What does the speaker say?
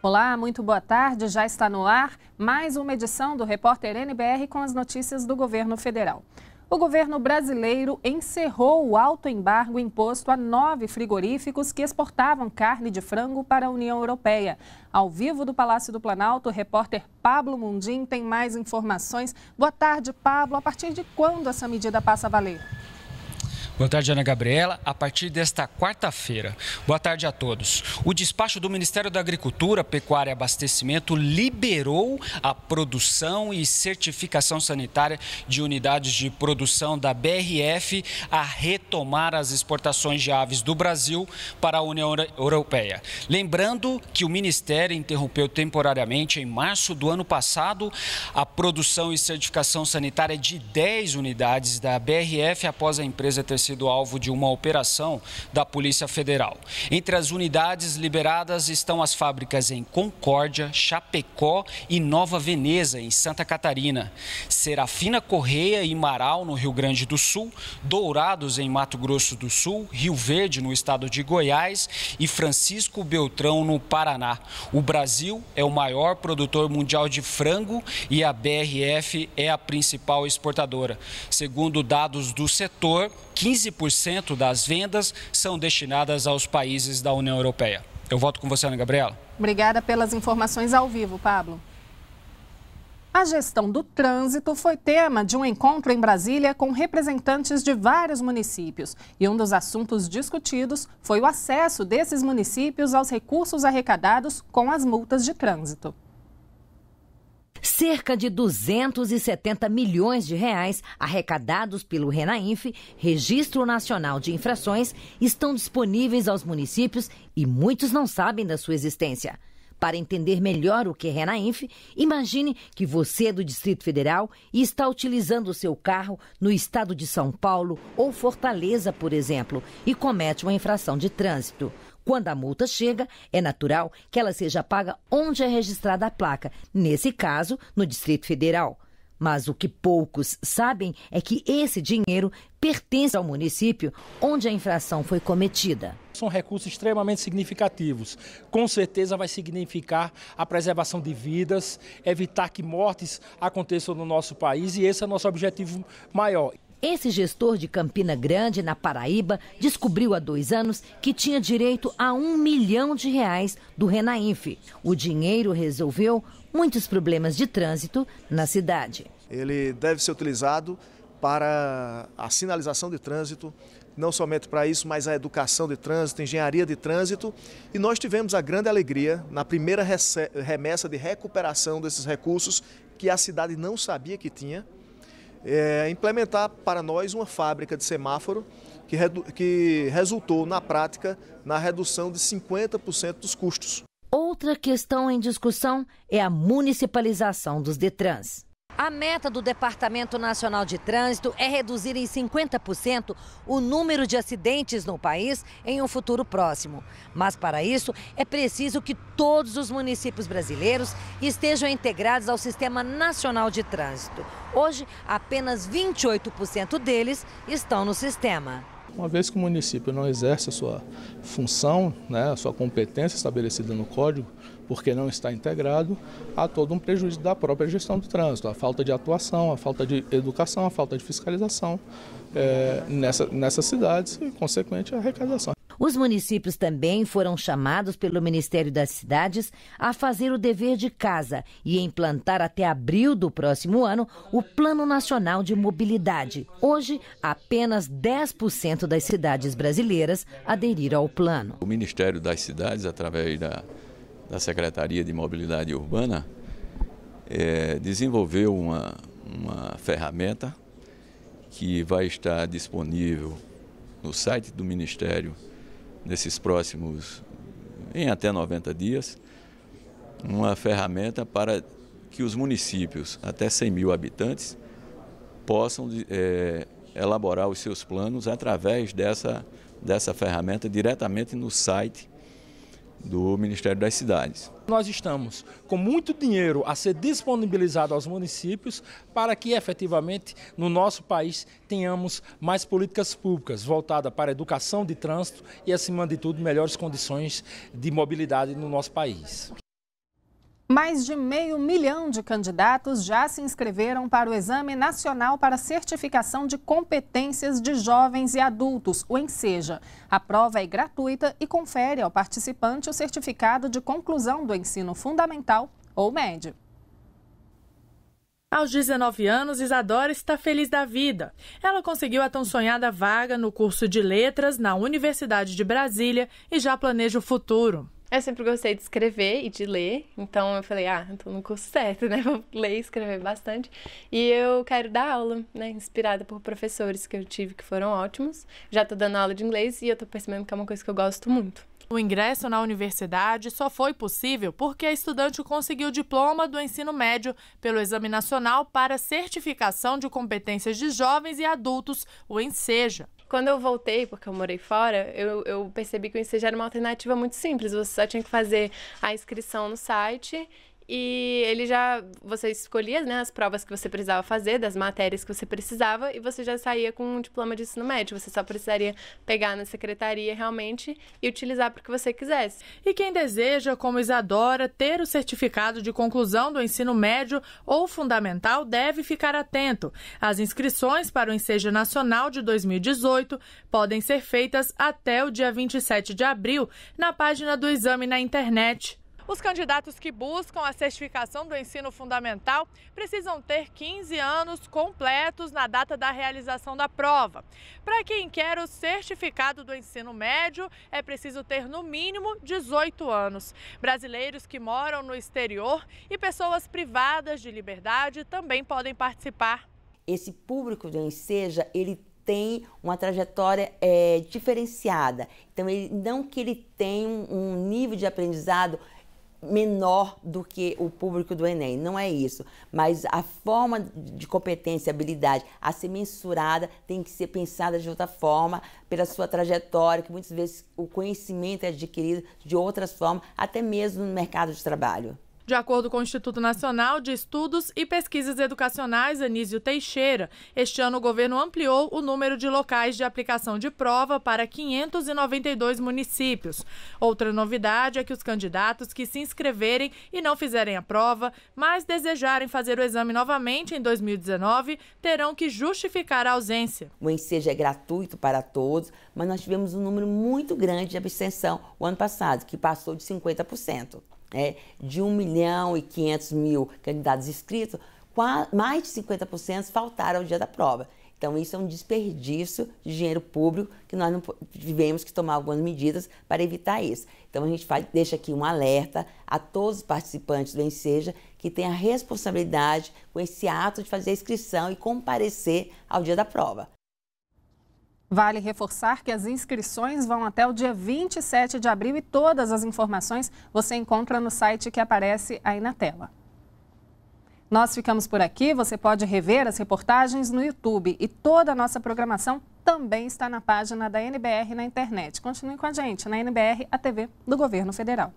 Olá, muito boa tarde. Já está no ar mais uma edição do Repórter NBR com as notícias do governo federal. O governo brasileiro encerrou o alto embargo imposto a nove frigoríficos que exportavam carne de frango para a União Europeia. Ao vivo do Palácio do Planalto, o repórter Pablo Mundim tem mais informações. Boa tarde, Pablo. A partir de quando essa medida passa a valer? Boa tarde, Ana Gabriela. A partir desta quarta-feira, boa tarde a todos. O despacho do Ministério da Agricultura, Pecuária e Abastecimento liberou a produção e certificação sanitária de unidades de produção da BRF a retomar as exportações de aves do Brasil para a União Europeia. Lembrando que o Ministério interrompeu temporariamente, em março do ano passado, a produção e certificação sanitária de 10 unidades da BRF após a empresa ter sido alvo de uma operação da Polícia Federal. Entre as unidades liberadas estão as fábricas em Concórdia, Chapecó e Nova Veneza, em Santa Catarina, Serafina Correia e Marau, no Rio Grande do Sul, Dourados, em Mato Grosso do Sul, Rio Verde, no estado de Goiás e Francisco Beltrão, no Paraná. O Brasil é o maior produtor mundial de frango e a BRF é a principal exportadora. Segundo dados do setor, 15 15% das vendas são destinadas aos países da União Europeia. Eu volto com você, Ana Gabriela. Obrigada pelas informações ao vivo, Pablo. A gestão do trânsito foi tema de um encontro em Brasília com representantes de vários municípios. E um dos assuntos discutidos foi o acesso desses municípios aos recursos arrecadados com as multas de trânsito. Cerca de 270 milhões de reais arrecadados pelo Renainf, Registro Nacional de Infrações, estão disponíveis aos municípios e muitos não sabem da sua existência. Para entender melhor o que é Renainf, imagine que você é do Distrito Federal e está utilizando o seu carro no estado de São Paulo ou Fortaleza, por exemplo, e comete uma infração de trânsito. Quando a multa chega, é natural que ela seja paga onde é registrada a placa, nesse caso, no Distrito Federal. Mas o que poucos sabem é que esse dinheiro pertence ao município onde a infração foi cometida. São recursos extremamente significativos. Com certeza vai significar a preservação de vidas, evitar que mortes aconteçam no nosso país e esse é o nosso objetivo maior. Esse gestor de Campina Grande, na Paraíba, descobriu há dois anos que tinha direito a um milhão de reais do Renainf. O dinheiro resolveu muitos problemas de trânsito na cidade. Ele deve ser utilizado para a sinalização de trânsito, não somente para isso, mas a educação de trânsito, engenharia de trânsito. E nós tivemos a grande alegria na primeira remessa de recuperação desses recursos que a cidade não sabia que tinha é, implementar para nós uma fábrica de semáforo que, que resultou, na prática, na redução de 50% dos custos. Outra questão em discussão é a municipalização dos Detrans. A meta do Departamento Nacional de Trânsito é reduzir em 50% o número de acidentes no país em um futuro próximo. Mas para isso é preciso que todos os municípios brasileiros estejam integrados ao Sistema Nacional de Trânsito. Hoje, apenas 28% deles estão no sistema. Uma vez que o município não exerce a sua função, né, a sua competência estabelecida no código, porque não está integrado, há todo um prejuízo da própria gestão do trânsito, a falta de atuação, a falta de educação, a falta de fiscalização é, nessa, nessas cidades e, consequente, a arrecadação. Os municípios também foram chamados pelo Ministério das Cidades a fazer o dever de casa e implantar até abril do próximo ano o Plano Nacional de Mobilidade. Hoje, apenas 10% das cidades brasileiras aderiram ao plano. O Ministério das Cidades, através da da Secretaria de Mobilidade Urbana, é, desenvolveu uma, uma ferramenta que vai estar disponível no site do Ministério nesses próximos, em até 90 dias, uma ferramenta para que os municípios, até 100 mil habitantes, possam é, elaborar os seus planos através dessa, dessa ferramenta diretamente no site do Ministério das Cidades. Nós estamos com muito dinheiro a ser disponibilizado aos municípios para que efetivamente no nosso país tenhamos mais políticas públicas voltadas para a educação de trânsito e, acima de tudo, melhores condições de mobilidade no nosso país. Mais de meio milhão de candidatos já se inscreveram para o Exame Nacional para Certificação de Competências de Jovens e Adultos, o Enseja. A prova é gratuita e confere ao participante o certificado de conclusão do ensino fundamental ou médio. Aos 19 anos, Isadora está feliz da vida. Ela conseguiu a tão sonhada vaga no curso de Letras na Universidade de Brasília e já planeja o futuro. Eu sempre gostei de escrever e de ler, então eu falei, ah, tô então no curso certo, né? Vou ler e escrever bastante. E eu quero dar aula, né? Inspirada por professores que eu tive que foram ótimos. Já tô dando aula de inglês e eu tô percebendo que é uma coisa que eu gosto muito. O ingresso na universidade só foi possível porque a estudante conseguiu o diploma do ensino médio pelo Exame Nacional para Certificação de Competências de Jovens e Adultos, o ENSEJA. Quando eu voltei, porque eu morei fora, eu, eu percebi que o Ensejo era uma alternativa muito simples. Você só tinha que fazer a inscrição no site e ele já. Você escolhia né, as provas que você precisava fazer, das matérias que você precisava, e você já saía com um diploma de ensino médio. Você só precisaria pegar na secretaria realmente e utilizar para o que você quisesse. E quem deseja, como Isadora, ter o certificado de conclusão do ensino médio ou fundamental deve ficar atento. As inscrições para o Ensejo Nacional de 2018 podem ser feitas até o dia 27 de abril na página do exame na internet os candidatos que buscam a certificação do ensino fundamental precisam ter 15 anos completos na data da realização da prova. Para quem quer o certificado do ensino médio, é preciso ter no mínimo 18 anos. Brasileiros que moram no exterior e pessoas privadas de liberdade também podem participar. Esse público do Enseja, ele tem uma trajetória é, diferenciada. Então, ele, não que ele tenha um, um nível de aprendizado menor do que o público do Enem, não é isso. Mas a forma de competência e habilidade a ser mensurada tem que ser pensada de outra forma, pela sua trajetória, que muitas vezes o conhecimento é adquirido de outras formas, até mesmo no mercado de trabalho. De acordo com o Instituto Nacional de Estudos e Pesquisas Educacionais Anísio Teixeira, este ano o governo ampliou o número de locais de aplicação de prova para 592 municípios. Outra novidade é que os candidatos que se inscreverem e não fizerem a prova, mas desejarem fazer o exame novamente em 2019, terão que justificar a ausência. O ensejo é gratuito para todos, mas nós tivemos um número muito grande de abstenção o ano passado, que passou de 50%. Né, de 1 milhão e 500 mil candidatos inscritos, mais de 50% faltaram ao dia da prova. Então, isso é um desperdício de dinheiro público que nós não tivemos que tomar algumas medidas para evitar isso. Então, a gente faz, deixa aqui um alerta a todos os participantes do Enseja que têm a responsabilidade com esse ato de fazer a inscrição e comparecer ao dia da prova. Vale reforçar que as inscrições vão até o dia 27 de abril e todas as informações você encontra no site que aparece aí na tela. Nós ficamos por aqui, você pode rever as reportagens no YouTube e toda a nossa programação também está na página da NBR na internet. Continue com a gente na NBR, a TV do Governo Federal.